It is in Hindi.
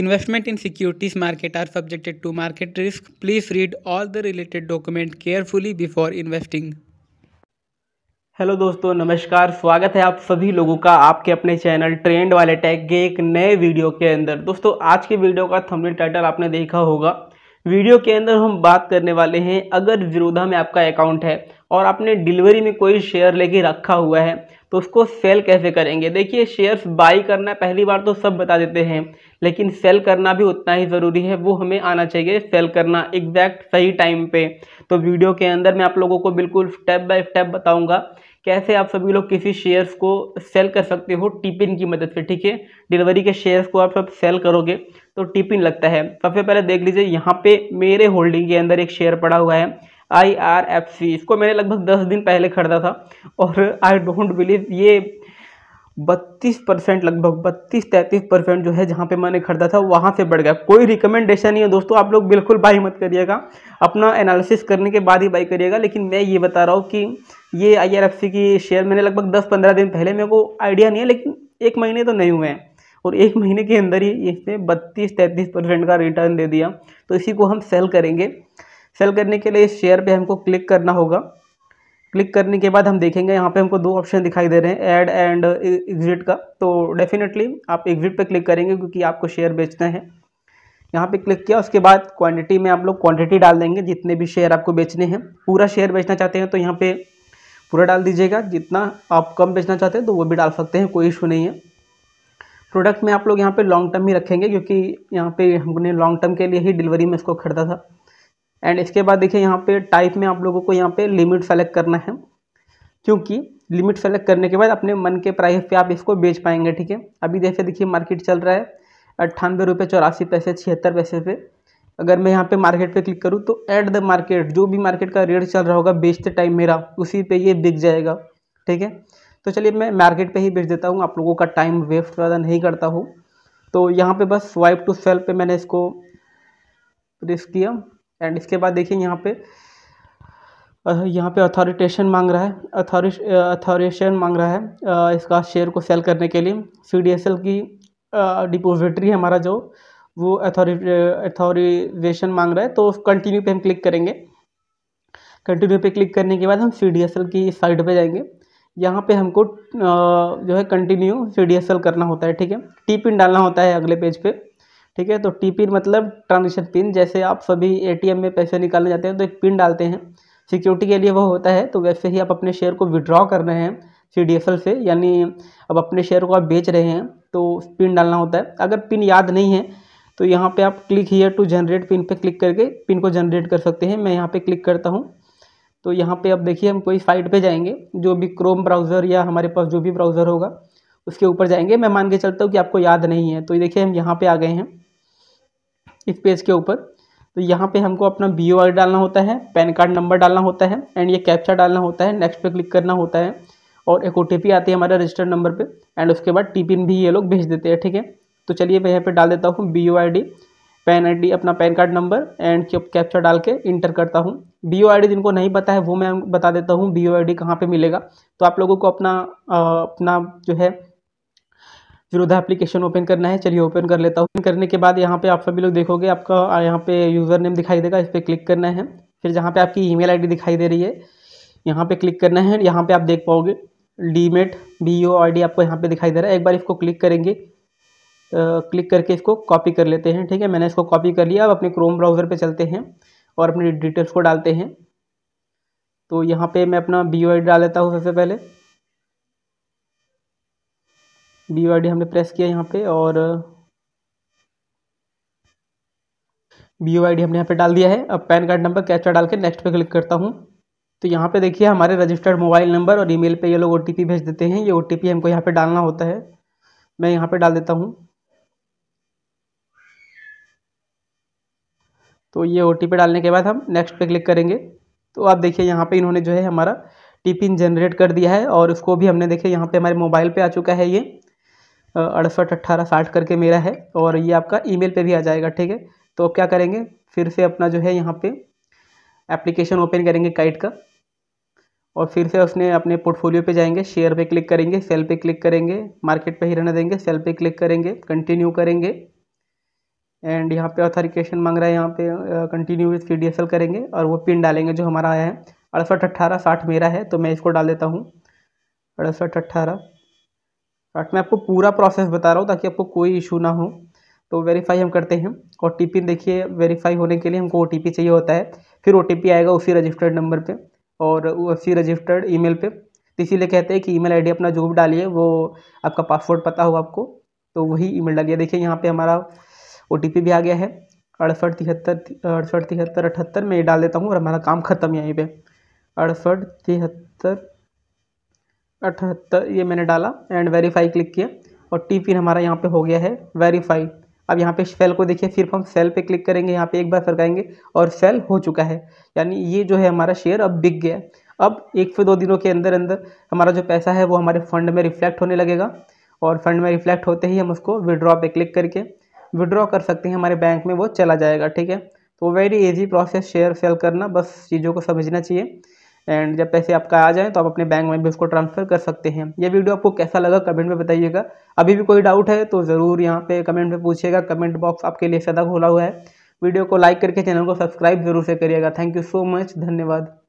Investment in securities market are subjected to market risk. Please read all the related document carefully before investing. Hello दोस्तों नमस्कार स्वागत है आप सभी लोगों का आपके अपने चैनल ट्रेंड वाले टैग के एक नए वीडियो के अंदर दोस्तों आज के वीडियो का थंबनेल टाइटल आपने देखा होगा वीडियो के अंदर हम बात करने वाले हैं अगर विरोधा में आपका अकाउंट है और आपने डिलीवरी में कोई शेयर लेके रखा हुआ है तो उसको सेल कैसे करेंगे देखिए शेयर्स बाई करना पहली बार तो सब बता देते हैं लेकिन सेल करना भी उतना ही ज़रूरी है वो हमें आना चाहिए सेल करना एग्जैक्ट सही टाइम पे तो वीडियो के अंदर मैं आप लोगों को बिल्कुल स्टेप बाय स्टेप बताऊंगा कैसे आप सभी लोग किसी शेयर्स को सेल कर सकते हो टिपिन की मदद से ठीक है डिलीवरी के शेयर्स को आप सब सेल करोगे तो टिपिन लगता है सबसे पहले देख लीजिए यहाँ पे मेरे होल्डिंग के अंदर एक शेयर पड़ा हुआ है आई आर एफ सी इसको मैंने लगभग दस दिन पहले खरीदा था और आई डोंट बिलीव ये बत्तीस परसेंट लगभग बत्तीस तैंतीस परसेंट जो है जहाँ पे मैंने खरीदा था वहाँ से बढ़ गया कोई रिकमेंडेशन नहीं है दोस्तों आप लोग बिल्कुल बाई मत करिएगा अपना एनालिसिस करने के बाद ही बाई करिएगा लेकिन मैं ये बता रहा हूँ कि ये आई आर की शेयर मैंने लगभग दस पंद्रह दिन पहले मेरे को आइडिया नहीं है लेकिन एक महीने तो नहीं हुए हैं और एक महीने के अंदर ही इसने बत्तीस तैंतीस परसेंट का रिटर्न दे दिया तो इसी को हम सेल करेंगे सेल करने के लिए इस शेयर पर हमको क्लिक करना होगा क्लिक करने के बाद हम देखेंगे यहाँ पे हमको दो ऑप्शन दिखाई दे रहे हैं ऐड एंड एग्जिट का तो डेफिनेटली आप एग्जिट पे क्लिक करेंगे क्योंकि आपको शेयर बेचना है यहाँ पे क्लिक किया उसके बाद क्वांटिटी में आप लोग क्वांटिटी डाल देंगे जितने भी शेयर आपको बेचने हैं पूरा शेयर बेचना चाहते हैं तो यहाँ पर पूरा डाल दीजिएगा जितना आप कम बेचना चाहते हैं तो वो भी डाल सकते हैं कोई इशू नहीं है प्रोडक्ट में आप लोग यहाँ पर लॉन्ग टर्म ही रखेंगे क्योंकि यहाँ पर हमने लॉन्ग टर्म के लिए ही डिलीवरी में इसको खरीदा था एंड इसके बाद देखिए यहाँ पे टाइप में आप लोगों को यहाँ पे लिमिट सेलेक्ट करना है क्योंकि लिमिट सेलेक्ट करने के बाद अपने मन के प्राइस पे आप इसको बेच पाएंगे ठीक है अभी जैसे देखिए मार्केट चल रहा है अट्ठानवे रुपये चौरासी पैसे छिहत्तर पैसे पे अगर मैं यहाँ पे मार्केट पे क्लिक करूँ तो एट द मार्केट जो भी मार्केट का रेट चल रहा होगा बेचते टाइम मेरा उसी पर ये बिक जाएगा ठीक है तो चलिए मैं मार्केट पर ही बेच देता हूँ आप लोगों का टाइम वेस्ट ज़्यादा नहीं करता हूँ तो यहाँ पर बस स्वाइप टू सेल पर मैंने इसको प्रेस किया एंड इसके बाद देखिए यहाँ पे यहाँ पे अथॉरिटेशन मांग रहा है अथॉरिशन मांग रहा है इसका शेयर को सेल करने के लिए सी की डिपोजिटरी है हमारा जो वो अथॉरि अथॉरिजेशन मांग रहा है तो कंटिन्यू पे हम क्लिक करेंगे कंटिन्यू पे क्लिक करने के बाद हम सी की साइड पे जाएंगे यहाँ पे हमको जो है कंटिन्यू सी करना होता है ठीक है टी पिन डालना होता है अगले पेज पे ठीक है तो टी पिन मतलब ट्रांजेक्शन पिन जैसे आप सभी एटीएम में पैसे निकालने जाते हैं तो एक पिन डालते हैं सिक्योरिटी के लिए वो होता है तो वैसे ही आप अपने शेयर को विड्रॉ कर रहे हैं सी से यानी अब अपने शेयर को आप बेच रहे हैं तो पिन डालना होता है अगर पिन याद नहीं है तो यहाँ पे आप click here to generate PIN पे क्लिक करके पिन को जनरेट कर सकते हैं मैं यहाँ पे क्लिक करता हूँ तो यहाँ पे अब देखिए हम कोई साइट पे जाएंगे जो भी क्रोम ब्राउज़र या हमारे पास जो भी ब्राउज़र होगा उसके ऊपर जाएंगे मैं मान के चलता हूँ कि आपको याद नहीं है तो देखिए हम यहाँ पे आ गए हैं इस पेज के ऊपर तो यहाँ पे हमको अपना बी ओ डालना होता है पैन कार्ड नंबर डालना होता है एंड ये कैप्चा डालना होता है नेक्स्ट पे क्लिक करना होता है और एक ओ आती है हमारे रजिस्टर्ड नंबर पे एंड उसके बाद टी भी ये लोग भेज देते हैं ठीक है तो चलिए मैं यहाँ पे डाल देता हूँ बी ओ पैन आई अपना PAN card number and captcha डाल के इंटर करता हूँ बी ओ जिनको नहीं पता है वो मैं बता देता हूँ बी ओ आई कहाँ पर मिलेगा तो आप लोगों को अपना अपना जो है जीरोधा एप्लीकेशन ओपन करना है चलिए ओपन कर लेता हूँ करने के बाद यहाँ पे आप सभी लोग देखोगे आपका यहाँ पे यूज़र नेम दिखाई देगा इस पर क्लिक करना है फिर जहाँ पे आपकी ईमेल आईडी दिखाई दे रही है यहाँ पे क्लिक करना है यहाँ पे आप देख पाओगे demat B O I D आपको यहाँ पर दिखाई दे रहा है एक बार इसको क्लिक करेंगे तो क्लिक करके इसको कॉपी कर लेते हैं ठीक है मैंने इसको कॉपी कर लिया अब अपने क्रोम ब्राउज़र पर चलते हैं और अपनी डिटेल्स को डालते हैं तो यहाँ पर मैं अपना बी ओ आई डी डाल लेता हूँ सबसे पहले बी वाई डी हमने प्रेस किया यहाँ पे और बी ओ आई डी हमने यहाँ पे डाल दिया है अब पैन कार्ड नंबर कैचा डाल के नेक्स्ट पे क्लिक करता हूँ तो यहाँ पे देखिए हमारे रजिस्टर्ड मोबाइल नंबर और ईमेल पे ये लोग ओ भेज देते हैं ये ओ हमको यहाँ पे डालना होता है मैं यहाँ पे डाल देता हूँ तो ये ओ डालने के बाद हम नेक्स्ट पे क्लिक करेंगे तो आप देखिए यहाँ पे इन्होंने जो है हमारा टिपिन जनरेट कर दिया है और उसको भी हमने देखिए यहाँ पे हमारे मोबाइल पे आ चुका है ये अड़सठ अट्ठारह साठ करके मेरा है और ये आपका ईमेल पे भी आ जाएगा ठीक है तो अब क्या करेंगे फिर से अपना जो है यहाँ पे एप्लीकेशन ओपन करेंगे काइट का और फिर से उसने अपने पोर्टफोलियो पे जाएंगे शेयर पे क्लिक करेंगे सेल पे क्लिक करेंगे मार्केट पे ही रहने देंगे सेल पे क्लिक करेंगे कंटिन्यू करेंगे एंड यहाँ पे ऑथरिकेशन मांग रहा है यहाँ पे कंटिन्यू विथ सी करेंगे और वो पिन डालेंगे जो हमारा आया है अड़सठ अट्ठारह साठ मेरा है तो मैं इसको डाल देता हूँ अड़सठ अट्ठारह बट मैं आपको पूरा प्रोसेस बता रहा हूँ ताकि आपको कोई इशू ना हो तो वेरीफाई हम करते हैं ओ देखिए वेरीफाई होने के लिए हमको ओ चाहिए होता है फिर ओ आएगा उसी रजिस्टर्ड नंबर पर और उसी रजिस्टर्ड ई मेल तो इसीलिए कहते हैं कि ईमेल आईडी अपना जो भी डालिए वो आपका पासवर्ड पता हो आपको तो वही ईमेल डालिए देखिए यहाँ पे हमारा ओ भी आ गया है अड़सठ तिहत्तर अड़सठ तिहत्तर अठहत्तर मैं ये डाल देता हूँ और हमारा काम ख़त्म है यहीं पर अड़सठ तिहत्तर अठहत्तर ये मैंने डाला एंड वेरीफाई क्लिक किया और टी पिन हमारा यहाँ पे हो गया है वेरीफाई अब यहाँ पे सेल को देखिए फिर हम सेल पे क्लिक करेंगे यहाँ पे एक बार सरकाएंगे और सेल हो चुका है यानी ये जो है हमारा शेयर अब बिक गया अब एक से दो दिनों के अंदर अंदर हमारा जो पैसा है वो हमारे फंड में रिफ्लेक्ट होने लगेगा और फंड में रिफ्लेक्ट होते ही हम उसको विड्रॉ पे क्लिक करके विड्रॉ कर सकते हैं हमारे बैंक में वो चला जाएगा ठीक है तो very easy process share sell करना बस चीज़ों को समझना चाहिए एंड जब पैसे आपका आ जाए तो आप अपने बैंक में भी उसको ट्रांसफ़र कर सकते हैं ये वीडियो आपको कैसा लगा कमेंट में बताइएगा अभी भी कोई डाउट है तो ज़रूर यहाँ पे कमेंट में पूछिएगा कमेंट बॉक्स आपके लिए सदा खोला हुआ है वीडियो को लाइक करके चैनल को सब्सक्राइब जरूर से करिएगा थैंक यू सो मच धन्यवाद